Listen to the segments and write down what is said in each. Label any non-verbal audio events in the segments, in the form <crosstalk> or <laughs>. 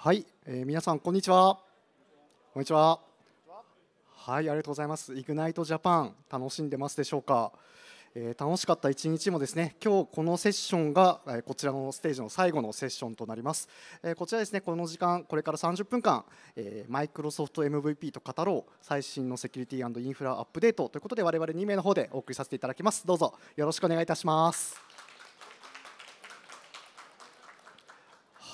はい、えー、皆さんこんにちは。こんにちは。はい、ありがとうございます。イグナイトジャパン楽しんでますでしょうか。えー、楽しかった一日もですね今日このセッションが、えー、こちらのステージの最後のセッションとなります、えー、こちらですねこの時間これから30分間マイクロソフト MVP と語ろう最新のセキュリティインフラアップデートということで我々2名の方でお送りさせていただきますどうぞよろしくお願いいたします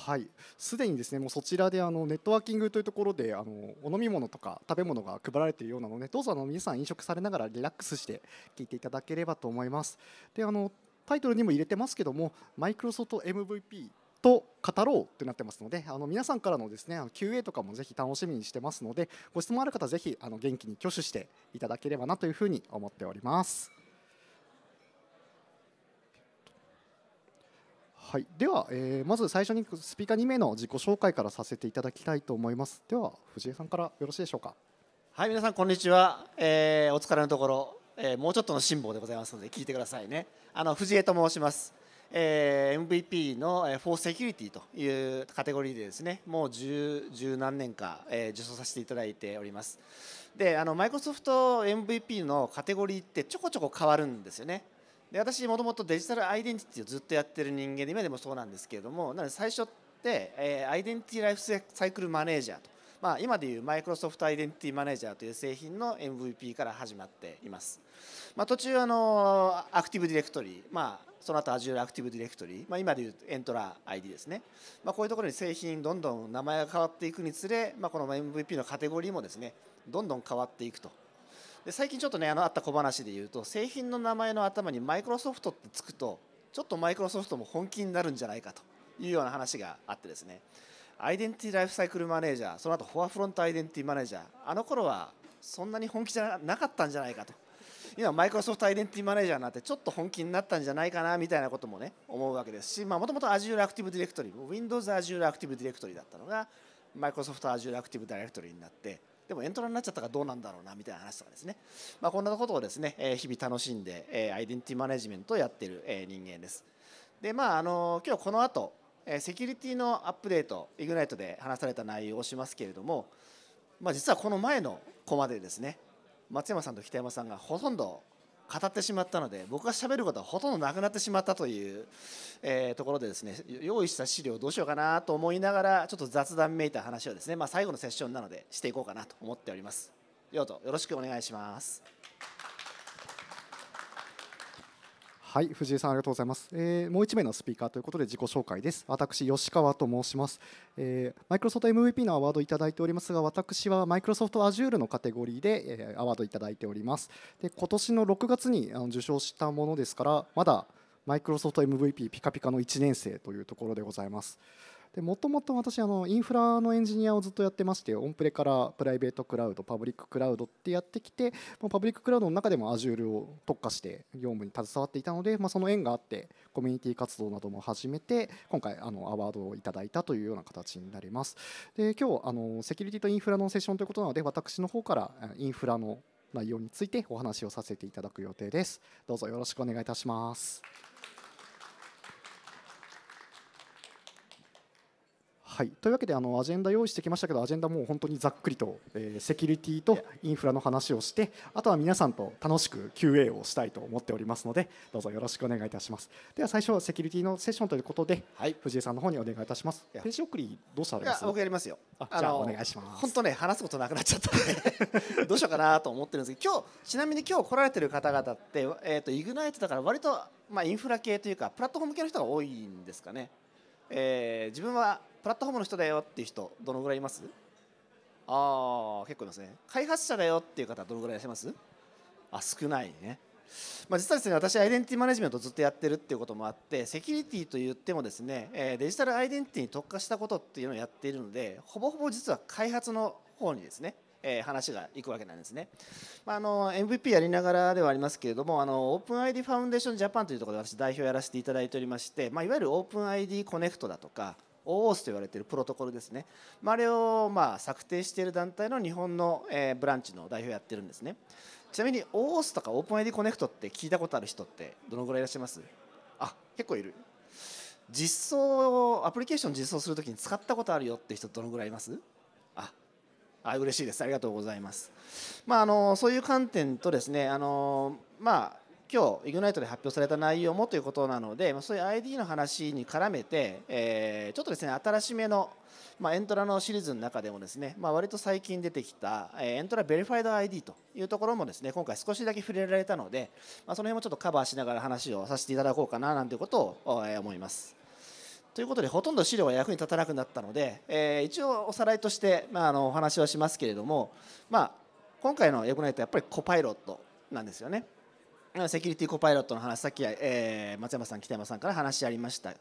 はいすでにですねもうそちらであのネットワーキングというところであのお飲み物とか食べ物が配られているようなのでどうぞあの皆さん飲食されながらリラックスして聞いていただければと思います。であのタイトルにも入れてますけどもマイクロソフト MVP と語ろうってなってますのであの皆さんからのですね QA とかもぜひ楽しみにしてますのでご質問ある方ぜひあの元気に挙手していただければなというふうに思っております。はい、では、えー、まず最初にスピーカー2名の自己紹介からさせていただきたいと思いますでは藤江さんからよろしいでしょうかはい皆さんこんにちは、えー、お疲れのところ、えー、もうちょっとの辛抱でございますので聞いてくださいねあの藤江と申します、えー、MVP の「4セキュリティ」というカテゴリーでですねもう十何年か、えー、受賞させていただいておりますであのマイクロソフト MVP のカテゴリーってちょこちょこ変わるんですよねで私もともとデジタルアイデンティティをずっとやってる人間で今でもそうなんですけれどもなので最初って、えー、アイデンティティライフサイクルマネージャーと、まあ、今でいうマイクロソフトアイデンティティマネージャーという製品の MVP から始まっています、まあ、途中あのアクティブディレクトリー、まあ、その後 Azure アクティブディレクトリー、まあ、今でいうエントラ ID ですね、まあ、こういうところに製品どんどん名前が変わっていくにつれ、まあ、この MVP のカテゴリーもですねどんどん変わっていくと。で最近ちょっとねあのあった小話で言うと製品の名前の頭にマイクロソフトってつくとちょっとマイクロソフトも本気になるんじゃないかというような話があってですねアイデンティライフサイクルマネージャーその後フォアフロントアイデンティマネージャーあの頃はそんなに本気じゃなかったんじゃないかと今マイクロソフトアイデンティマネージャーになってちょっと本気になったんじゃないかなみたいなこともね思うわけですしもともと Azure Active Directory Windows Azure Active Directory だったのが Microsoft Azure Active Directory になってでもエントラになっちゃったからどうなんだろうなみたいな話とかですね、まあ、こんなことをですね、え日々楽しんで、えアイデンティティマネジメントをやってる、え人間です。でまああの今日この後セキュリティのアップデートイグナイトで話された内容をしますけれども、まあ、実はこの前のコマでですね松山さんと北山さんがほとんど語ってしまったので僕がしゃべることはほとんどなくなってしまったという、えー、ところでですね用意した資料をどうしようかなと思いながらちょっと雑談めいた話をですね、まあ、最後のセッションなのでしていこうかなと思っております。ようとよろしくお願いします。はい藤井さんありがとうございます、えー、もう1名のスピーカーということで自己紹介です私吉川と申します、マイクロソフト MVP のアワードをいただいておりますが私はマイクロソフト Azure のカテゴリーで、えー、アワードをいただいておりますで今年の6月にあの受賞したものですからまだマイクロソフト MVP ピカピカの1年生というところでございますでもともと私あのインフラのエンジニアをずっとやってましてオンプレからプライベートクラウドパブリッククラウドってやってきて、まあ、パブリッククラウドの中でも Azure を特化して業務に携わっていたので、まあ、その縁があってコミュニティ活動なども始めて今回あのアワードをいただいたというような形になりますで今日あのセキュリティとインフラのセッションということなので私の方からインフラの内容についてお話をさせていただく予定ですどうぞよろしくお願いいたしますはい、というわけであのアジェンダ用意してきましたけどアジェンダもう本当にざっくりと、えー、セキュリティとインフラの話をしてあとは皆さんと楽しく QA をしたいと思っておりますのでどうぞよろしくお願いいたしますでは最初はセキュリティのセッションということで、はい、藤井さんの方にお願いいたしますページ送りどうされまいいですか僕やりますよあじゃあお願いします本当ね話すことなくなっちゃったんで <laughs> どうしようかなと思ってるんですけど今日ちなみに今日来られてる方々って、えーと、とイグナイトだから割とまあインフラ系というかプラットフォーム系の人が多いんですかね、えー、自分はプラットフォームの人だよっていう人どのぐらいいますああ結構いますね開発者だよっていう方どのぐらいいらっしゃいますあ少ないねまあ、実はですね私アイデンティティマネジメントをずっとやってるっていうこともあってセキュリティといってもですねデジタルアイデンティティに特化したことっていうのをやっているのでほぼほぼ実は開発の方にですねえ話がいくわけなんですね。まああ、の MVP やりながらではありますけれども、あのオープン ID ファウンデーションジャパンというところで私代表やらせていただいておりまして、まあ、いわゆるオープン ID コネクトだとか、OOS と言われているプロトコルですね、まあ、れをまあ策定している団体の日本の、えブランチの代表をやってるんですねちなみに OOS とか OpenID コネクトって聞いたことある人ってどのぐらいいらっしゃいますあ結構いる実装アプリケーション実装するときに使ったことあるよって人どのぐらいいますああ嬉しいですありがとうございますまああのそういう観点とですねあのまあ今日イグナイトで発表された内容もということなので、まそういう ID の話に絡めて、えー、ちょっとですね新しめの、まあ、エントラのシリーズの中でもですね、まあ、割と最近出てきた、えー、エントラベリファイド ID というところもですね今回少しだけ触れられたので、まあ、その辺もちょっとカバーしながら話をさせていただこうかななんていうことを、えー、思います。ということでほとんど資料は役に立たなくなったので、えー、一応おさらいとして、まあ、あのお話をしますけれども、まあ、今回のエグナイトはやっぱりコパイロットなんですよね。セキュリティコパイロットの話さっき、えー、松山さん北山さんから話ありました、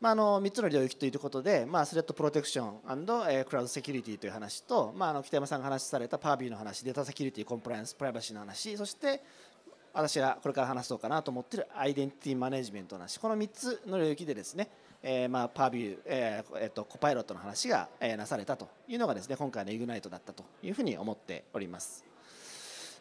まあ、あの3つの領域ということで、まあ、スレッドプロテクション、えー、クラウドセキュリティという話と、まあ、あの北山さんが話されたパービーの話データセキュリティコンプライアンスプライバシーの話そして私がこれから話そうかなと思っているアイデンティティマネジメントの話この3つの領域でですね、えー、まあパービュー、えーえー、とコパイロットの話が、えー、なされたというのがですね今回のイグナイトだったというふうに思っております。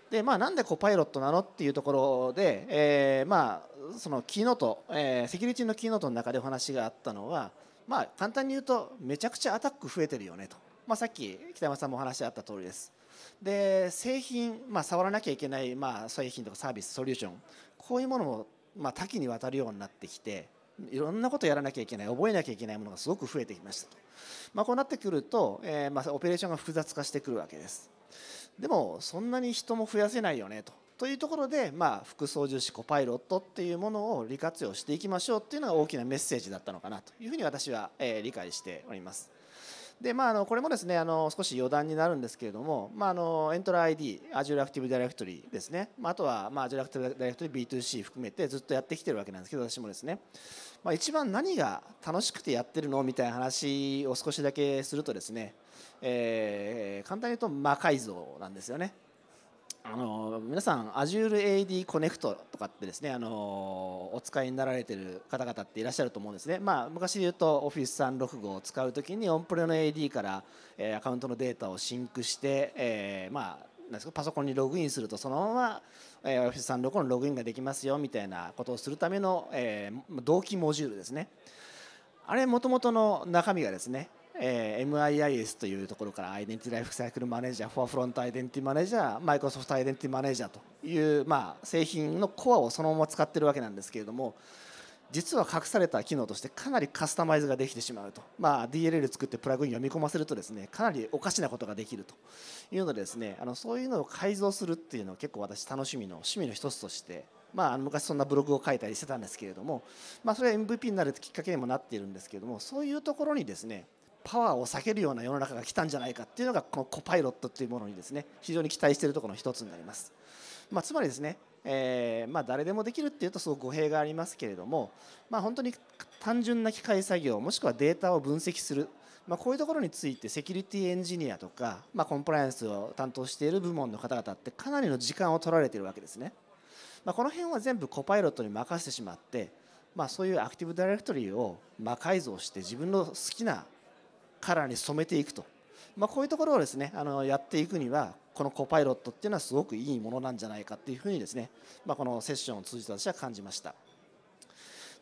でまあ、なんでコパイロットなのっていうところで、えー、まあ、そのキーノート、えー、セキュリティのキーノートの中でお話があったのは、まあ、簡単に言うとめちゃくちゃアタック増えてるよねと、まあ、さっき北山さんもお話あった通りです。で製品、まあ、触らなきゃいけない、まあ、製品とかサービスソリューションこういうものも、まあ、多岐にわたるようになってきていろんなことをやらなきゃいけない覚えなきゃいけないものがすごく増えてきましたと、まあ、こうなってくると、えーまあ、オペレーションが複雑化してくるわけです。でもそんなに人も増やせないよねと。というところで、まあ、副操縦士コパイロットっていうものを利活用していきましょうっていうのが大きなメッセージだったのかなというふうに私は、えー、理解しております。でまあ、あのこれもですねあの少し余談になるんですけれども、まあ、あのエントラ ID、Azure Active Directory ですね、まあ、あとは、まあ、Azure Active Directory B2C 含めてずっとやってきてるわけなんですけど、私もですね、まあ、一番何が楽しくてやってるのみたいな話を少しだけするとですね、えー、簡単に言うと魔改造なんですよね。あの皆さん Azure AD コネクトとかってですねあのお使いになられてる方々っていらっしゃると思うんですね、まあ、昔で言うと Office365 を使うときにオンプレの AD からアカウントのデータをシンクして、えー、まあなんですかパソコンにログインするとそのまま、え Office365 のログインができますよみたいなことをするための、えー、同期モジュールですねあれもともとの中身がですねえー、MIIS というところからアイデンティライフサイクルマネージャーフォアフロントアイデンティマネージャーマイクロソフトアイデンティマネージャーという、まあ、製品のコアをそのまま使っているわけなんですけれども実は隠された機能としてかなりカスタマイズができてしまうと、まあ、DLL 作ってプラグイン読み込ませるとですねかなりおかしなことができるというのでですねあのそういうのを改造するっていうのは結構私楽しみの趣味の一つとしてまあ、昔そんなブログを書いたりしてたんですけれども、まあ、それは MVP になるきっかけにもなっているんですけれどもそういうところにですねパワーを避けるような世の中が来たんじゃないかっていうのがこのコパイロットっていうものにですね非常に期待しているところの一つになります。まあ、つまりですね、えー、まあ、誰でもできるっていうとすごく語弊がありますけれども、まあ、本当に単純な機械作業もしくはデータを分析する、まあ、こういうところについてセキュリティエンジニアとか、まコンプライアンスを担当している部門の方々ってかなりの時間を取られているわけですね。まこの辺は全部コパイロットに任せてしまって、まそういうアクティブダイレクトリーを魔改造して自分の好きなカラーに染めていくと、まあ、こういうところをですねあのやっていくにはこのコパイロットっていうのはすごくいいものなんじゃないかっていうふうにですね、まあ、このセッションを通じて私は感じました。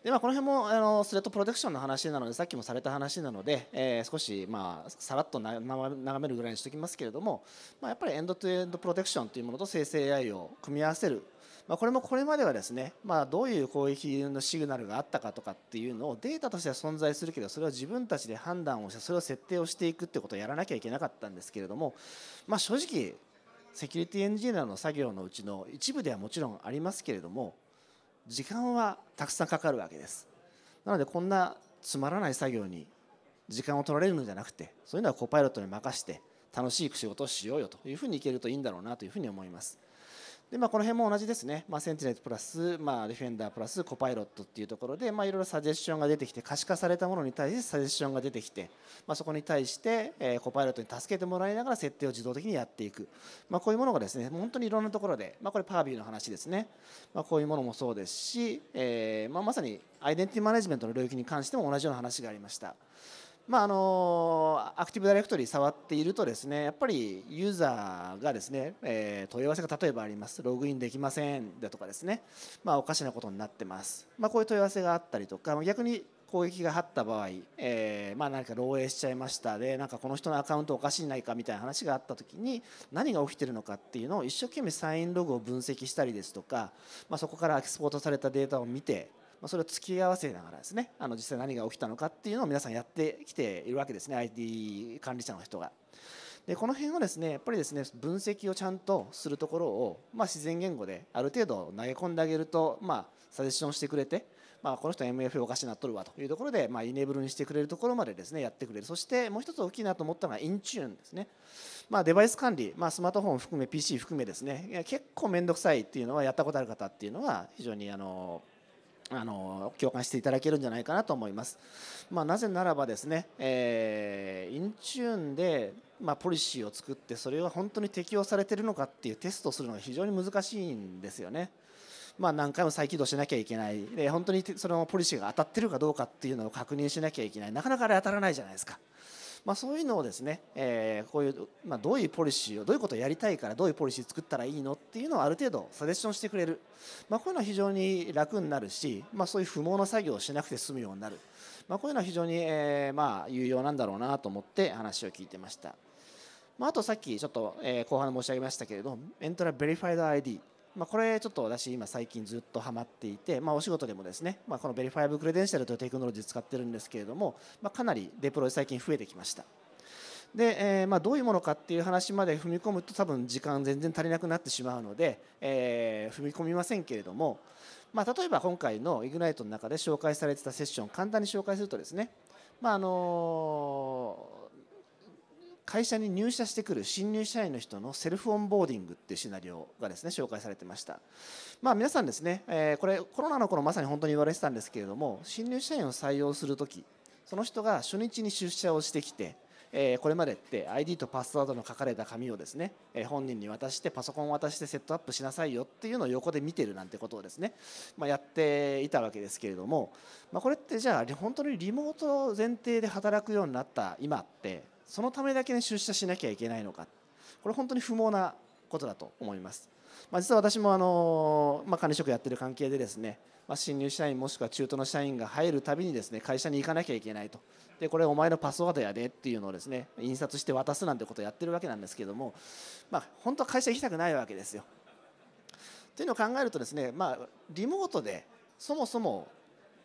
でまあ、この辺もあのスレッドプロテクションの話なのでさっきもされた話なので、えー、少し、まあ、さらっと眺めるぐらいにしておきますけれども、まあ、やっぱりエンドトゥエンドプロテクションというものと生成 AI を組み合わせるまあ、これもこれまではですね、まあ、どういう攻撃のシグナルがあったかとかっていうのをデータとしては存在するけどそれを自分たちで判断をしてそれを設定をしていくってことをやらなきゃいけなかったんですけれども、まあ、正直セキュリティエンジニアの作業のうちの一部ではもちろんありますけれども時間はたくさんかかるわけですなのでこんなつまらない作業に時間を取られるのじゃなくてそういうのはコパイロットに任せて楽しい仕事をしようよというふうにいけるといいんだろうなというふうに思います。で、まあ、この辺も同じですね、まあ、センチネトプラス、まあ、ディフェンダープラスコパイロットっていうところで、まあ、いろいろサジェッションが出てきて可視化されたものに対してサジェッションが出てきて、まあ、そこに対して、えー、コパイロットに助けてもらいながら設定を自動的にやっていく、まあ、こういうものがですね本当にいろんなところで、まあ、これパービーの話ですね、まあ、こういうものもそうですし、えーまあ、まさにアイデンティティマネジメントの領域に関しても同じような話がありました。まあ、あのアクティブダイレクトリ触っているとですねやっぱりユーザーがですね、えー、問い合わせが例えばありますログインできませんだとかですね、まあ、おかしなことになってます、まあ、こういう問い合わせがあったりとか逆に攻撃があった場合、えー、まあ、何か漏洩しちゃいましたでなんかこの人のアカウントおかしいないかみたいな話があった時に何が起きてるのかっていうのを一生懸命サインログを分析したりですとか、まあ、そこからエクスポートされたデータを見てまそれを突き合わせながらですねあの実際何が起きたのかっていうのを皆さんやってきているわけですね IT 管理者の人が。でこの辺をですねやっぱりですね分析をちゃんとするところを、まあ、自然言語である程度投げ込んであげると、まあ、サジェッションしてくれて、まあ、この人は MFA おかしなっとるわというところで、まあ、イネブルにしてくれるところまでですねやってくれるそしてもう一つ大きいなと思ったのがインチューンですね、まあ、デバイス管理、まあ、スマートフォン含め PC 含めですね結構面倒くさいっていうのはやったことある方っていうのは非常にあのあの共感していただけるんじゃないかなと思います。まあ、なぜならばですね、えー、インチューンで、まあ、ポリシーを作ってそれは本当に適用されてるのかっていうテストをするのが非常に難しいんですよね。まあ、何回も再起動しなきゃいけないで本当にそのポリシーが当たってるかどうかっていうのを確認しなきゃいけないなかなかあれ当たらないじゃないですか。まあ、そういうのをですね、えー、こういう、まあ、どういうポリシーをどういうことをやりたいからどういうポリシー作ったらいいのっていうのをある程度サジェッションしてくれる、まあ、こういうのは非常に楽になるし、まあ、そういう不毛の作業をしなくて済むようになる、まあ、こういうのは非常に、えーまあ、有用なんだろうなと思って話を聞いてました。まあ、あとさっきちょっと、え後半申し上げましたけれどエントラベリファイド ID まあ、これちょっと私今最近ずっとハマっていて、まあ、お仕事でもですね、まあ、このベリファイブクレデンシャルというテクノロジー使ってるんですけれども、まあ、かなりデプロイ最近増えてきましたで、えー、まあどういうものかっていう話まで踏み込むと多分時間全然足りなくなってしまうので、えー、踏み込みませんけれども、まあ、例えば今回の Ignite の中で紹介されてたセッション簡単に紹介するとですねまああの会社に入社してくる新入社員の人のセルフオンボーディングっていうシナリオがですね紹介されてました、まあ、皆さんですね、えー、これコロナの頃まさに本当に言われてたんですけれども新入社員を採用する時その人が初日に出社をしてきてえこれまでって ID とパスワードの書かれた紙をですね、え本人に渡してパソコンを渡してセットアップしなさいよっていうのを横で見てるなんてことをですね、まあ、やっていたわけですけれども、まあ、これってじゃあ本当にリモート前提で働くようになった今ってそのためだけに出社しなきゃいけないのかこれ本当に不毛なことだと思います。まあ、実は私もあの、まあ、管理職やってる関係でですね、まあ、新入社員もしくは中途の社員が入るたびにですね会社に行かなきゃいけないとでこれお前のパスワードやでっていうのをですね印刷して渡すなんてことをやってるわけなんですけれども、まあ、本当は会社行きたくないわけですよ。というのを考えるとですね、まあ、リモートでそもそも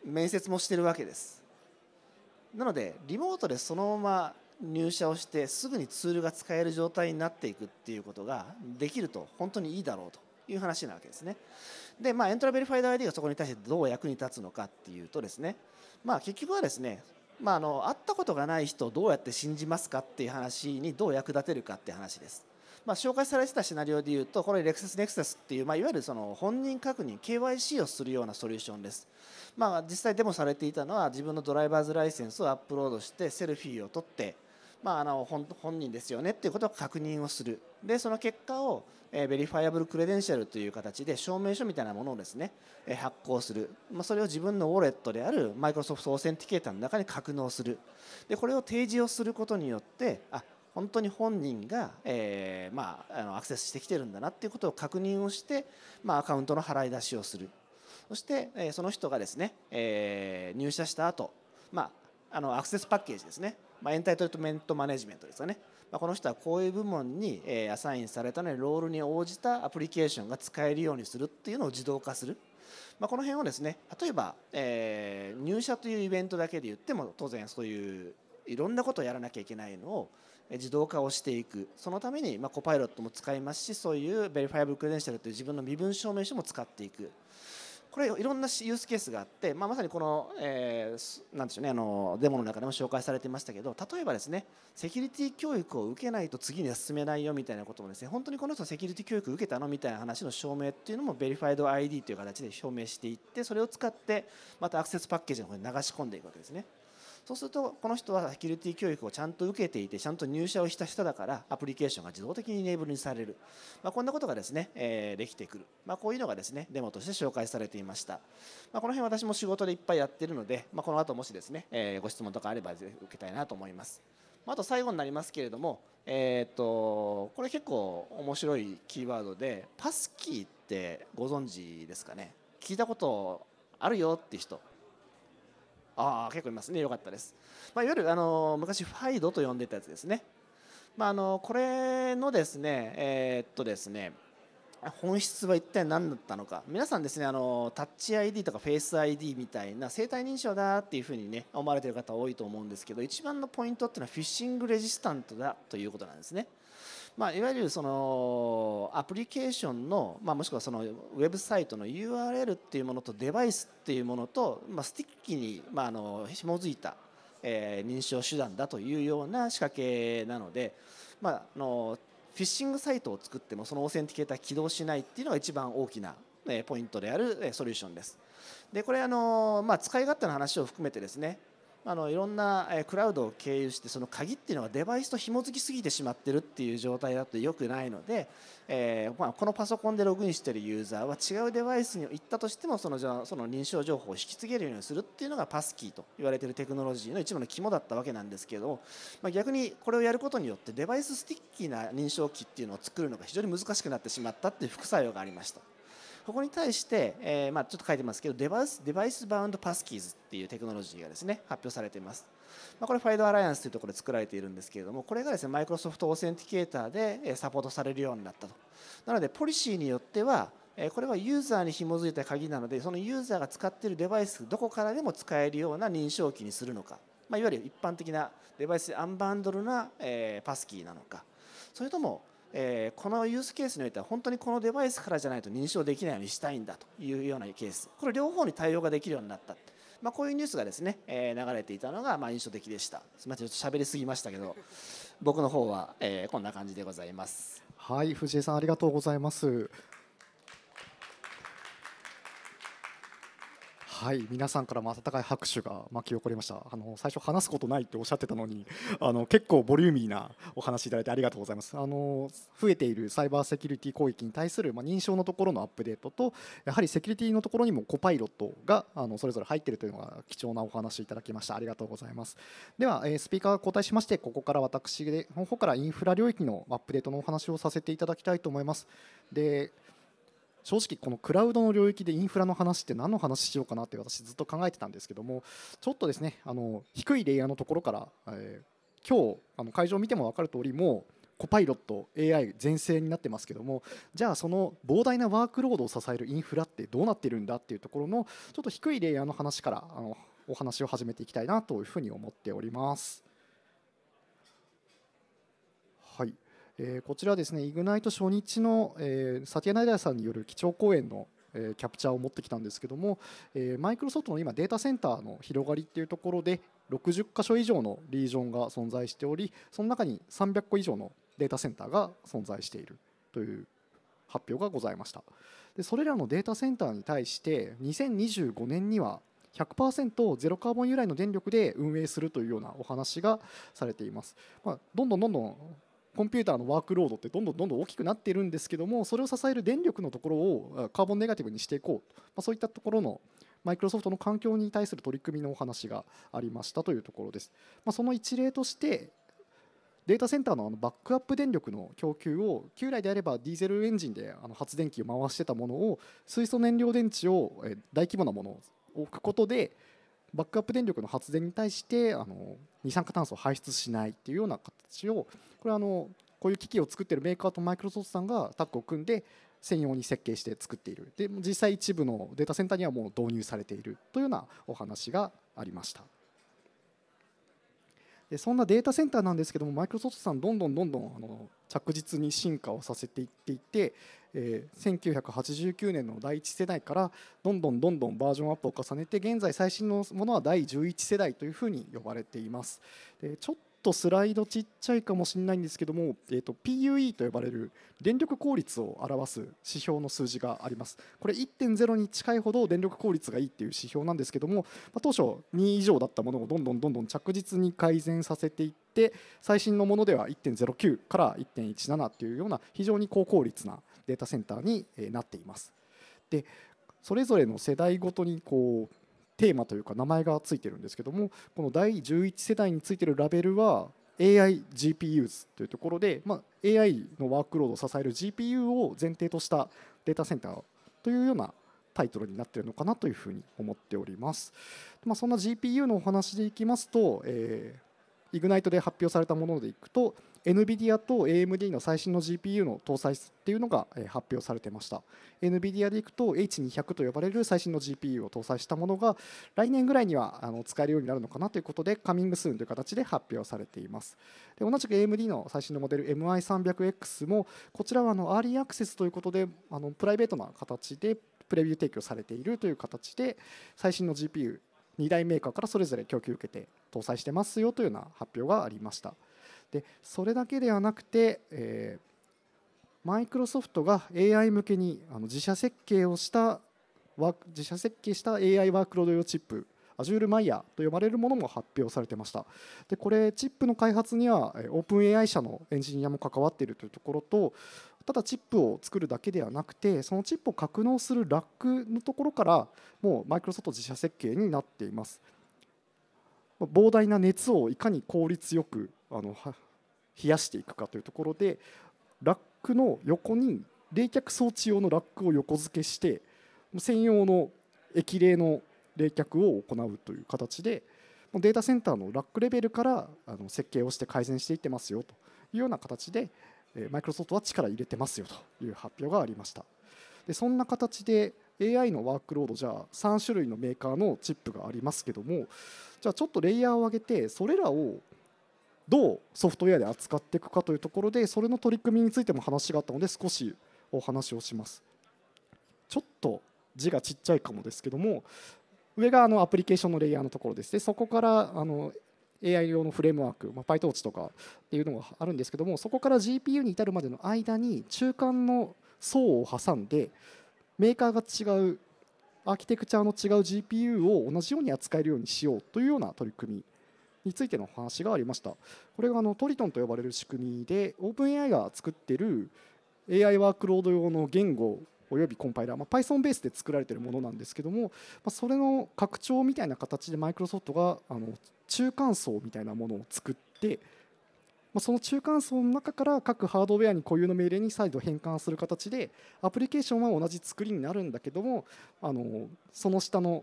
面接もしてるわけです。なのでリモートでそのまま入社をしてすぐにツールが使える状態になっていくっていうことができると本当にいいだろうという話なわけですね。で、まあ、エントラベリファイド ID がそこに対してどう役に立つのかっていうとですね、まあ、結局はですね、まあ、あの会ったことがない人をどうやって信じますかっていう話にどう役立てるかっていう話です。まあ、紹介されてたシナリオでいうとこれレクセスネクセスっていう、まあ、いわゆるその本人確認 KYC をするようなソリューションです、まあ、実際デモされていたのは自分のドライバーズライセンスをアップロードしてセルフィーを取ってまあ、あの本本人ですよねっていうことを確認をするでその結果を、えベリファイアブルクレデンシャルという形で証明書みたいなものをですね、え発行する、まあ、それを自分のウォレットであるマイクロソフトオーセンティケーターの中に格納するでこれを提示をすることによってあ本当に本人が、えーまあ、あのアクセスしてきてるんだなっていうことを確認をして、まあ、アカウントの払い出しをするそして、えその人がですね、えー、入社した後、まああのアクセスパッケージですねまあ、エンタイトルメントマネジメントですかね、まあ、この人はこういう部門に、えアサインされたのでロールに応じたアプリケーションが使えるようにするっていうのを自動化する、まあ、この辺をですね例えば、えー、入社というイベントだけで言っても当然そういういろんなことをやらなきゃいけないのを自動化をしていくそのために、まあ、コパイロットも使いますしそういうベリファイブクレデンシャルという自分の身分証明書も使っていくこれいろんなユースケースがあって、まあ、まさにこの、えー、なんでしょうねあのデモの中でも紹介されていましたけど例えばですねセキュリティ教育を受けないと次には進めないよみたいなこともですね本当にこの人セキュリティ教育受けたのみたいな話の証明っていうのもベリファイド ID という形で証明していってそれを使ってまたアクセスパッケージの方に流し込んでいくわけですね。そうするとこの人はセキュリティ教育をちゃんと受けていてちゃんと入社をした人だからアプリケーションが自動的にネーブルにされる、まあ、こんなことがですね、えー、できてくる、まあ、こういうのがですねデモとして紹介されていました、まあ、この辺私も仕事でいっぱいやってるので、まあ、この後もしですね、えー、ご質問とかあれば受けたいなと思いますあと最後になりますけれども、えーとこれ結構面白いキーワードでパスキーってご存知ですかね聞いたことあるよって人ああ結構いますねよかったです、まあ、いわゆるあの昔ファイドと呼んでたやつですね、まあ、あのこれのですねえー、っとですね本質は一体何だったのか皆さんですねあのタッチ ID とかフェイス ID みたいな生体認証だっていうふうにね思われてる方多いと思うんですけど一番のポイントっていうのはフィッシングレジスタントだということなんですねまあ、いわゆるそのアプリケーションの、まあ、もしくはそのウェブサイトの URL っていうものとデバイスっていうものと、まあ、スティッキに、まあ、あの紐づいた、えー、認証手段だというような仕掛けなので、まあ、あのフィッシングサイトを作ってもそのオーセンティケーター起動しないっていうのが一番大きなポイントであるソリューションです。でこれあの、まあ、使い勝手の話を含めてですねあのいろんなクラウドを経由してその鍵っていうのはデバイスと紐付きすぎてしまってるっていう状態だとよくないので、えー、まあ、このパソコンでログインしてるユーザーは違うデバイスに行ったとしてもそのじゃその認証情報を引き継げるようにするっていうのがパスキーと言われてるテクノロジーの一部の肝だったわけなんですけど、まあ、逆にこれをやることによってデバイススティッキーな認証機っていうのを作るのが非常に難しくなってしまったっていう副作用がありました。そこに対して、えー、まあ、ちょっと書いてますけどデバイスデバイスバウンドパスキーズっていうテクノロジーがですね発表されています。まあ、これ、ファイドアライアンスというところで作られているんですけれども、これがですねマイクロソフトオーセンティケーターでサポートされるようになったと。なので、ポリシーによっては、これはユーザーに紐づいた鍵なので、そのユーザーが使っているデバイス、どこからでも使えるような認証機にするのか、まあ、いわゆる一般的なデバイスアンバンドルなパスキーなのか、それともえー、このユースケースにおいては本当にこのデバイスからじゃないと認証できないようにしたいんだというようなケースこれ両方に対応ができるようになった、まあ、こういうニュースがですね、えー、流れていたのがまあ印象的でしたすみませんちょっと喋りすぎましたけど僕の方は、えこんな感じでございますはい藤井さんありがとうございますはい皆さんからも温かい拍手が巻き起こりましたあの最初話すことないっておっしゃってたのにあの結構ボリューミーなお話いただいてありがとうございますあの増えているサイバーセキュリティ攻撃に対する、まあ、認証のところのアップデートとやはりセキュリティのところにもコパイロットがあのそれぞれ入っているというのが貴重なお話いただきましたありがとうございますでは、えー、スピーカーが交代しましてここから私の方からインフラ領域のアップデートのお話をさせていただきたいと思いますで正直このクラウドの領域でインフラの話って何の話しようかなって私ずっと考えてたんですけどもちょっとですねあの低いレイヤーのところから、えー、今日あの会場を見ても分かる通りもうコパイロット AI 全盛になってますけどもじゃあその膨大なワークロードを支えるインフラってどうなってるんだっていうところのちょっと低いレイヤーの話からあのお話を始めていきたいなというふうに思っております。はいえー、こちらですね、イグナイト初日の、えー、サティアナイダーさんによる基調講演のえキャプチャーを持ってきたんですけども、えマイクロソフトの今データセンターの広がりっていうところで60箇所以上のリージョンが存在しておりその中に300個以上のデータセンターが存在しているという発表がございましたでそれらのデータセンターに対して2025年には100%ゼロカーボン由来の電力で運営するというようなお話がされています、まあ、どんどんどんどんコンピューターのワークロードってどんどんどんどん大きくなっているんですけどもそれを支える電力のところをカーボンネガティブにしていこう、まあ、そういったところのマイクロソフトの環境に対する取り組みのお話がありましたというところです。まあ、その一例としてデータセンターのあのバックアップ電力の供給を旧来であればディーゼルエンジンであの発電機を回してたものを水素燃料電池を大規模なものを置くことでバックアップ電力の発電に対してあの二酸化炭素を排出しないっていうような形をこれはあのこういう機器を作っているメーカーとマイクロソフトさんがタッグを組んで専用に設計して作っているで実際一部のデータセンターにはもう導入されているというようなお話がありました。でそんなデータセンターなんですけどもマイクロソフトさんどんどんどんどんあの着実に進化をさせていっていて、えー、1989年の第1世代からどんどんどんどんバージョンアップを重ねて現在最新のものは第11世代というふうに呼ばれています。でちょっとスライドちっちゃいかもしれないんですけども、えーと、PUE と呼ばれる電力効率を表す指標の数字がありますこれ1.0に近いほど電力効率がいいっていう指標なんですけども、ま当初2以上だったものをどんどんどんどん着実に改善させていって最新のものでは1.09から1.17っていうような非常に高効率なデータセンターになっています。でそれぞれの世代ごとにこうテーマというか名前がついてるんですけどもこの第11世代についてるラベルは AIGPUs というところで、まあ、AI のワークロードを支える GPU を前提としたデータセンターというようなタイトルになっているのかなというふうに思っております。まあ、そんな GPU のお話でいきますと、えーイグナイトで発表されたものでいくと NVIDIA と AMD の最新の GPU の搭載っていうのが発表されてました NVIDIA でいくと H200 と呼ばれる最新の GPU を搭載したものが来年ぐらいにはあの使えるようになるのかなということでカミングスーンという形で発表されていますで同じく AMD の最新のモデル MI300X もこちらはあのアーリーアクセスということであのプライベートな形でプレビュー提供されているという形で最新の GPU 2大メーカーからそれぞれ供給受けて搭載してますよというような発表がありましたでそれだけではなくて、えマイクロソフトが AI 向けにあの自社設計をした自社設計した AI ワークロード用チップ Azure Maya と呼ばれるものも発表されてましたでこれチップの開発には OpenAI 社のエンジニアも関わっているというところとただチップを作るだけではなくてそのチップを格納するラックのところからもうマイクロソフト自社設計になっています膨大な熱をいかに効率よくあの冷やしていくかというところでラックの横に冷却装置用のラックを横付けして専用の液冷の冷却を行うという形でデータセンターのラックレベルから設計をして改善していってますよというような形でマイクロソフトは力入れてますよという発表がありましたでそんな形で AI のワークロードじゃあ3種類のメーカーのチップがありますけどもじゃあちょっとレイヤーを上げてそれらをどうソフトウェアで扱っていくかというところでそれの取り組みについても話があったので少しお話をしますちょっと字がちっちゃいかもですけども上があのアプリケーションのレイヤーのところですでそこからあの AI 用のフレームワーク、まあ、PyTorch とかっていうのがあるんですけどもそこから GPU に至るまでの間に中間の層を挟んでメーカーが違うアーキテクチャの違う GPU を同じように扱えるようにしようというような取り組みについての話がありましたこれがあのトリトンと呼ばれる仕組みで OpenAI が作ってる AI ワークロード用の言語およびコンパイラー、まあ、Python ベースで作られているものなんですけども、まあ、それの拡張みたいな形でマイクロソフトがあの中間層みたいなものを作って、まあ、その中間層の中から各ハードウェアに固有の命令に再度変換する形でアプリケーションは同じ作りになるんだけどもあのその下の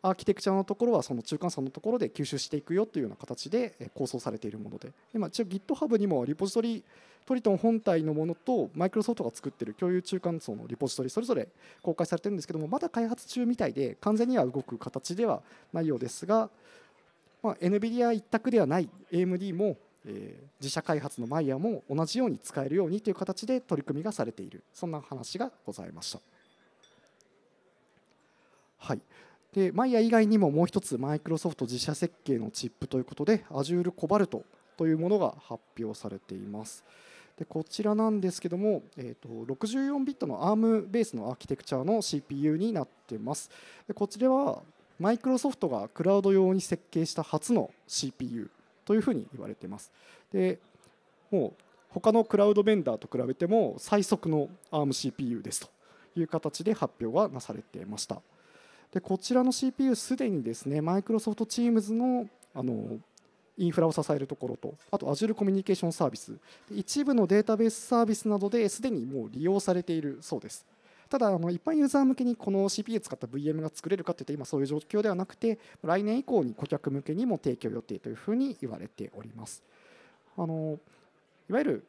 アーキテクチャのところはその中間層のところで吸収していくよというような形で構想されているもので今一応 GitHub にもリポジトリトリトン本体のものとマイクロソフトが作っている共有中間層のリポジトリそれぞれ公開されてるんですけどもまだ開発中みたいで完全には動く形ではないようですが、まあ、NVIDIA 一択ではない AMD も、えー、自社開発のマイヤーも同じように使えるようにという形で取り組みがされているそんな話がございました。はいでマイヤー以外にももう一つマイクロソフト自社設計のチップということで Azure コバルトというものが発表されています。でこちらなんですけども、えーと、64ビットの ARM ベースのアーキテクチャの CPU になっています。でこちらはマイクロソフトがクラウド用に設計した初の CPU というふうに言われています。でもう他のクラウドベンダーと比べても最速の ARMCPU ですという形で発表がなされていました。でこちらの CPU すでにですねマイクロソフトチームズのあのインフラを支えるところとあと Azure コミュニケーションサービス一部のデータベースサービスなどですでにもう利用されているそうですただあの一般ユーザー向けにこの CPU 使った VM が作れるかというと今そういう状況ではなくて来年以降に顧客向けにも提供予定というふうに言われておりますあのいわゆる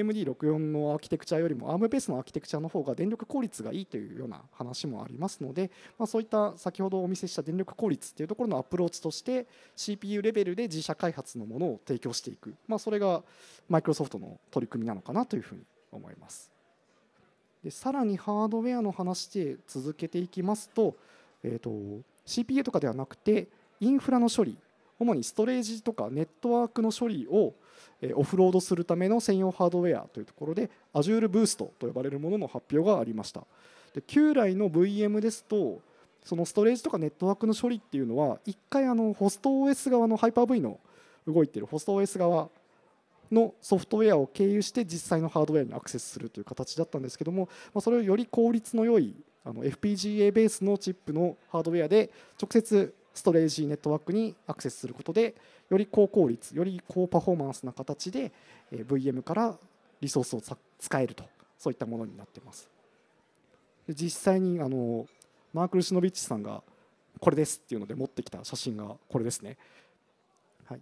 AMD64 のアーキテクチャよりも ARM ベースのアーキテクチャの方が電力効率がいいというような話もありますので、まあ、そういった先ほどお見せした電力効率というところのアプローチとして CPU レベルで自社開発のものを提供していく、まあ、それがマイクロソフトの取り組みなのかなというふうに思います。でさらにハードウェアの話で続けていきますと,、えーと、と CPU とかではなくてインフラの処理主にストレージとかネットワークの処理をオフロードするための専用ハードウェアというところで Azure Boost と呼ばれるものの発表がありましたで旧来の VM ですとそのストレージとかネットワークの処理っていうのは1回あのホスト OS 側のハイパー V の動いてるホスト OS 側のソフトウェアを経由して実際のハードウェアにアクセスするという形だったんですけども、まそれをより効率の良いあの FPGA ベースのチップのハードウェアで直接ストレージネットワークにアクセスすることでより高効率より高パフォーマンスな形で VM からリソースを使えるとそういったものになっています実際にあのマーク・ルシノビッチさんがこれですっていうので持ってきた写真がこれですね、はい、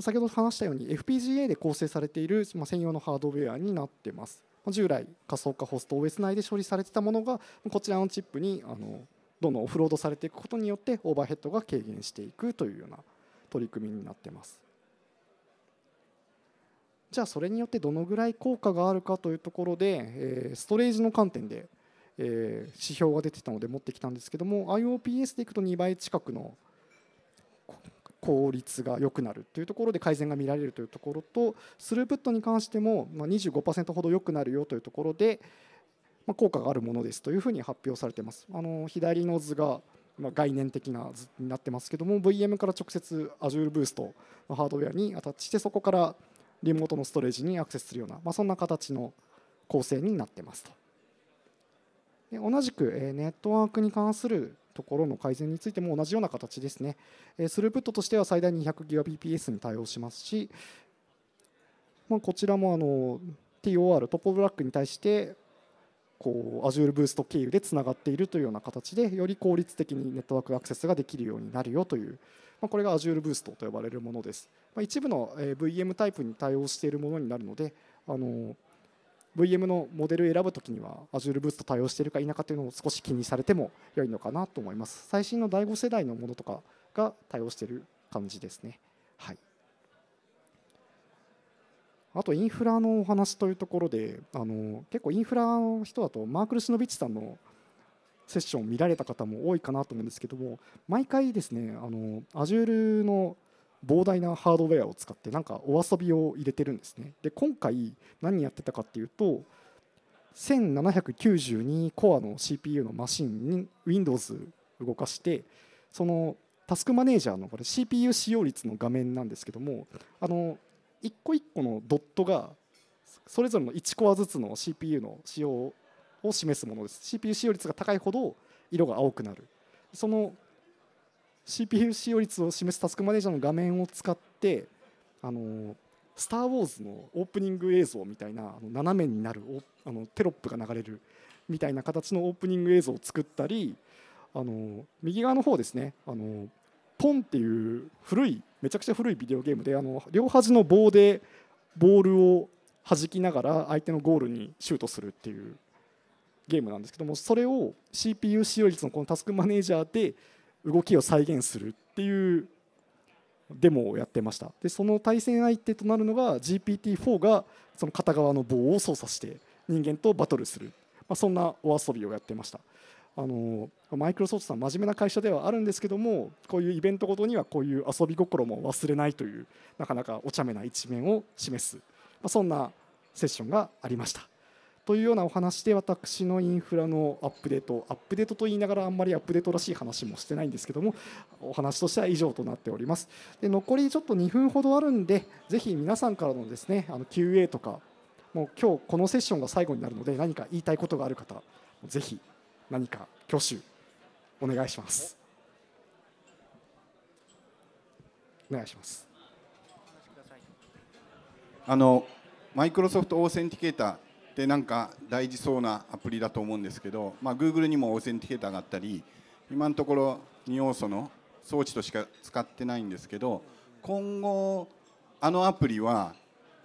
先ほど話したように FPGA で構成されている専用のハードウェアになってます従来仮想化ホスト OS 内で処理されてたものがこちらのチップにあのどんどんオフロードされていくことによってオーバーヘッドが軽減していくというような取り組みになってますじゃあそれによってどのぐらい効果があるかというところでストレージの観点で指標が出てたので持ってきたんですけども IOPS でいくと2倍近くの効率が良くなるというところで改善が見られるというところとスループットに関しても25%ほど良くなるよというところでまあ、効果があるものですというふうに発表されています。あの左の図がまあ、概念的な図になってますけども VM から直接 Azure Boost のハードウェアにアタッチしてそこからリモートのストレージにアクセスするような、まあ、そんな形の構成になってますと。で同じく、えー、ネットワークに関するところの改善についても同じような形ですね。えー、スループットとしては最大 200Gbps に対応しますし、まあ、こちらもあの TOR、トップブラックに対してこう Azure ブースト経由でつながっているというような形でより効率的にネットワークアクセスができるようになるよという、まあ、これが Azure ブーストと呼ばれるものです、まあ、一部の VM タイプに対応しているものになるのであの VM のモデルを選ぶときには Azure ブースト対応しているか否かというのを少し気にされても良いのかなと思います最新の第5世代のものとかが対応している感じですねはいあとインフラのお話というところであの結構インフラの人だとマークル・シノビッチさんのセッションを見られた方も多いかなと思うんですけども毎回ですねあの Azure の膨大なハードウェアを使ってなんかお遊びを入れてるんですねで今回何やってたかっていうと1792コアの CPU のマシンに Windows 動かしてそのタスクマネージャーのこれ CPU 使用率の画面なんですけどもあの一個一個のドットがそれぞれの1コアずつの CPU の使用を示すものです CPU 使用率が高いほど色が青くなるその CPU 使用率を示すタスクマネージャーの画面を使ってあの「スター・ウォーズ」のオープニング映像みたいなあの斜めになるあのテロップが流れるみたいな形のオープニング映像を作ったりあの右側の方ですねあのポンっていう古いめちゃくちゃ古いビデオゲームであの両端の棒でボールを弾きながら相手のゴールにシュートするっていうゲームなんですけどもそれを CPU 使用率のこのタスクマネージャーで動きを再現するっていうデモをやってましたでその対戦相手となるのが GPT4 がその片側の棒を操作して人間とバトルする、まあ、そんなお遊びをやってましたあのマイクロソフトさん真面目な会社ではあるんですけどもこういうイベントごとにはこういう遊び心も忘れないというなかなかお茶目な一面を示す、まあ、そんなセッションがありました。というようなお話で私のインフラのアップデートアップデートと言いながらあんまりアップデートらしい話もしてないんですけどもお話としては以上となっておりますで残りちょっと2分ほどあるんでぜひ皆さんからのですねあの QA とかもう今日このセッションが最後になるので何か言いたいことがある方ぜひ何か挙手お願いしますお願いしますあのマイクロソフトオーセンティケーターってなんか大事そうなアプリだと思うんですけど、まあ、Google にもオーセンティケーターがあったり今のところ2要素の装置としか使ってないんですけど今後あのアプリは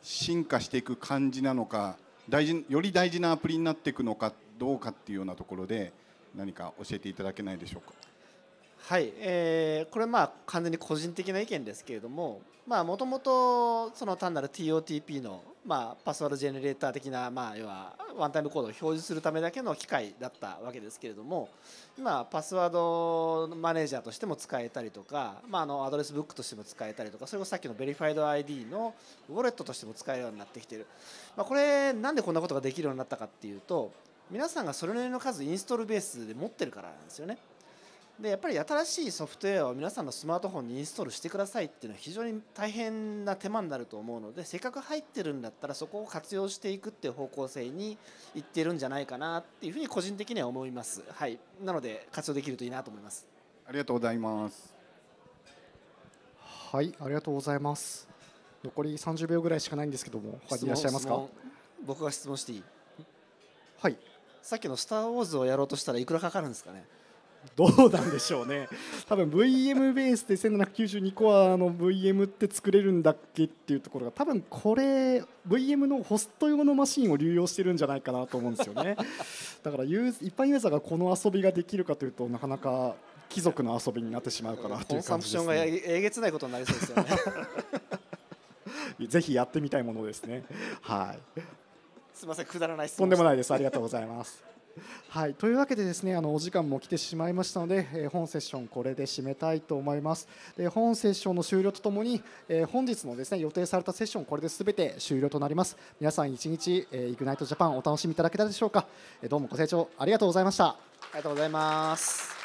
進化していく感じなのか大事より大事なアプリになっていくのかっどうかっていうようなところで何か教えていただけないでしょうか。はい、えー、これまあ完全に個人的な意見ですけれどももともとその単なる TOTP のまあパスワードジェネレーター的なまあ要はワンタイムコードを表示するためだけの機械だったわけですけれども今パスワードマネージャーとしても使えたりとかまああのアドレスブックとしても使えたりとかそれこさっきのベリファイド ID のウォレットとしても使えるようになってきているまあこれなんでこんなことができるようになったかっていうと皆さんがそれなりの数インストールベースで持ってるからなんですよねでやっぱり新しいソフトウェアを皆さんのスマートフォンにインストールしてくださいっていうのは非常に大変な手間になると思うのでせっかく入ってるんだったらそこを活用していくっていう方向性にいってるんじゃないかなっていうふうに個人的には思いますはいなので活用できるといいなと思いますありがとうございますはいありがとうございます残り30秒ぐらいしかないんですけども他にいらっしゃいますか僕が質問していいはいさっきの「スター・ウォーズ」をやろうとしたらいくらかかるんですかねどうなんでしょうね <laughs> 多分 VM ベースで1792コアの VM って作れるんだっけっていうところが多分これ VM のホスト用のマシンを流用してるんじゃないかなと思うんですよね <laughs> だから一般ユーザーがこの遊びができるかというとなかなか貴族の遊びになってしまうかなという感じです、ね、コンサプションがえげつないことになりそうですよね <laughs> ぜひやってみたいものですねはいすみませんくだらないとんでもないですありがとうございます <laughs> はいというわけでですねあのお時間も来てしまいましたので、えー、本セッションこれで締めたいと思いますで本セッションの終了とともに、えー、本日のですね予定されたセッションこれで全て終了となります皆さん一日、えー、イグナイトジャパンお楽しみいただけたでしょうか、えどうもご清聴ありがとうございましたありがとうございます